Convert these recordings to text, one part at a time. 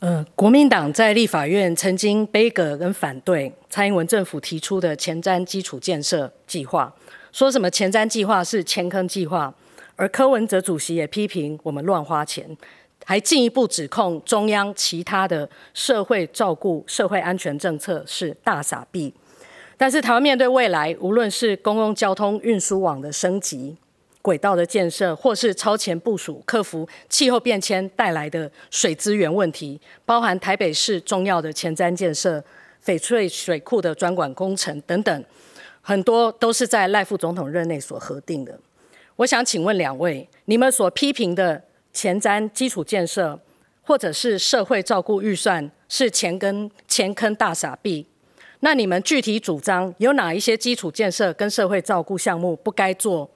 呃，国民党在立法院曾经背阁跟反对蔡英文政府提出的前瞻基础建设计划，说什么前瞻计划是前坑计划，而柯文哲主席也批评我们乱花钱，还进一步指控中央其他的社会照顾、社会安全政策是大傻逼。但是台湾面对未来，无论是公共交通运输网的升级，轨道的建设，或是超前部署，克服气候变迁带来的水资源问题，包含台北市重要的前瞻建设、翡翠水库的专管工程等等，很多都是在赖副总统任内所核定的。我想请问两位，你们所批评的前瞻基础建设，或者是社会照顾预算是钱跟钱坑大傻逼？那你们具体主张有哪一些基础建设跟社会照顾项目不该做？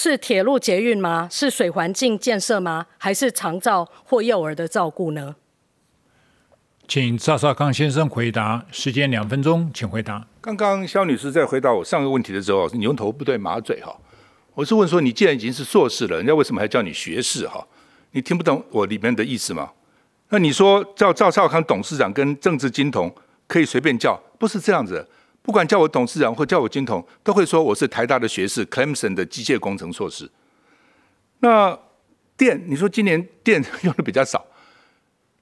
是铁路捷运吗？是水环境建设吗？还是长照或幼儿的照顾呢？请赵少康先生回答，时间两分钟，请回答。刚刚肖女士在回答我上个问题的时候，牛头不对马嘴哈。我是问说，你既然已经是硕士了，人家为什么还叫你学士哈？你听不懂我里面的意思吗？那你说，叫赵少康董事长跟政治金童可以随便叫，不是这样子。不管叫我董事长或叫我金统，都会说我是台大的学士，Clemson 的机械工程硕士。那电，你说今年电用的比较少，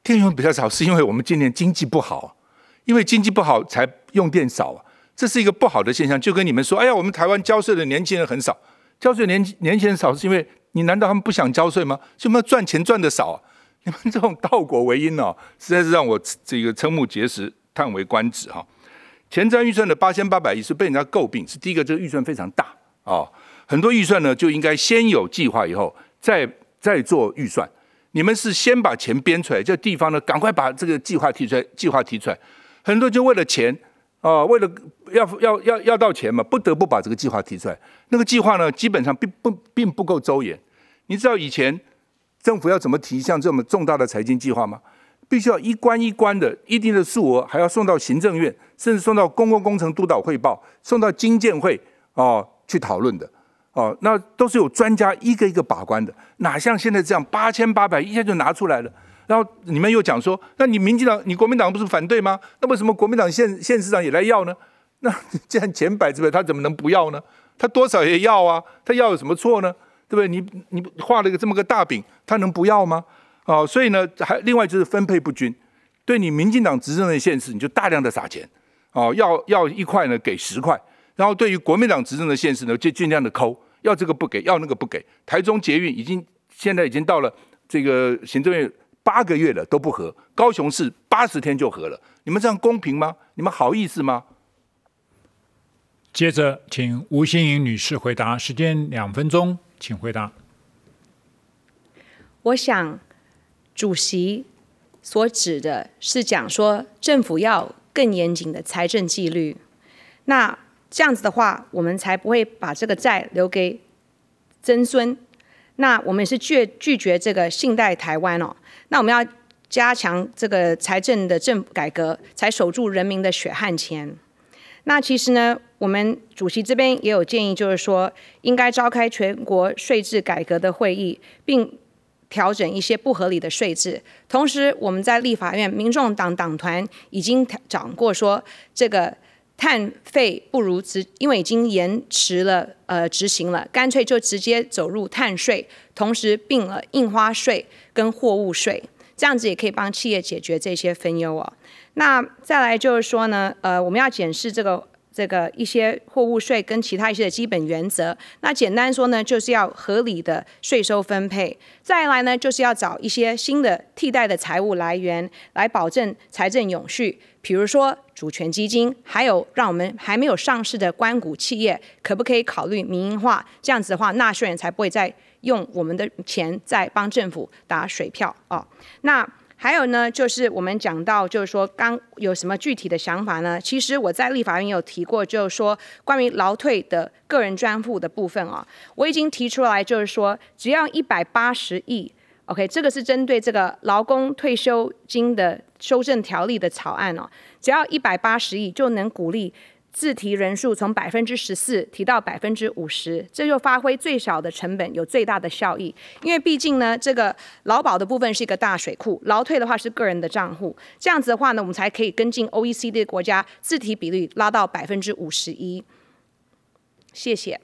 电用比较少是因为我们今年经济不好，因为经济不好才用电少，这是一个不好的现象。就跟你们说，哎呀，我们台湾交税的年轻人很少，交税年年轻人少是因为你难道他们不想交税吗？是吗？赚钱赚的少，你们这种倒果为因哦，实在是让我这个瞠目结舌、叹为观止哈。前瞻预算的八千八百亿是被人家诟病，是第一个，这个预算非常大啊。很多预算呢就应该先有计划，以后再再做预算。你们是先把钱编出来，这地方呢赶快把这个计划提出来，计划提出来。很多就为了钱啊，为了要要要要到钱嘛，不得不把这个计划提出来。那个计划呢，基本上并不并不够周延。你知道以前政府要怎么提像这么重大的财经计划吗？必须要一关一关的，一定的数额还要送到行政院，甚至送到公共工程督导汇报，送到经建会哦去讨论的，哦，那都是有专家一个一个把关的，哪像现在这样八千八百一下就拿出来了？然后你们又讲说，那你民进党、你国民党不是反对吗？那为什么国民党县县市长也来要呢？那既然钱摆在那，他怎么能不要呢？他多少也要啊，他要有什么错呢？对不对？你你画了一个这么个大饼，他能不要吗？哦，所以呢，还另外就是分配不均，对你民进党执政的县市，你就大量的撒钱，哦，要要一块呢给十块，然后对于国民党执政的县市呢，就尽量的抠，要这个不给，要那个不给。台中捷运已经现在已经到了这个行政院八个月了都不合，高雄市八十天就合了，你们这样公平吗？你们好意思吗？接着，请吴新颖女士回答，时间两分钟，请回答。我想。主席所指的是讲说，政府要更严谨的财政纪律。那这样子的话，我们才不会把这个债留给曾孙。那我们是拒拒绝这个信贷台湾哦。那我们要加强这个财政的政改革，才守住人民的血汗钱。那其实呢，我们主席这边也有建议，就是说应该召开全国税制改革的会议，并。调整一些不合理的税制，同时我们在立法院民众党党团已经讲过，说这个碳费不如直，因为已经延迟了，呃，执行了，干脆就直接走入碳税，同时并了印花税跟货物税，这样子也可以帮企业解决这些分忧哦。那再来就是说呢，呃，我们要检视这个。这个一些货物税跟其他一些的基本原则，那简单说呢，就是要合理的税收分配；再来呢，就是要找一些新的替代的财务来源，来保证财政永续。比如说主权基金，还有让我们还没有上市的关谷企业，可不可以考虑民营化？这样子的话，纳税人才不会再用我们的钱在帮政府打水漂啊。那。还有呢，就是我们讲到，就是说刚有什么具体的想法呢？其实我在立法院有提过，就是说关于劳退的个人专户的部分哦，我已经提出来，就是说只要一百八十亿，OK，这个是针对这个劳工退休金的修正条例的草案哦，只要一百八十亿就能鼓励。自提人数从百分之十四提到百分之五十，这就发挥最少的成本有最大的效益。因为毕竟呢，这个劳保的部分是一个大水库，劳退的话是个人的账户，这样子的话呢，我们才可以跟进 OECD 国家自提比率拉到百分之五十一。谢谢。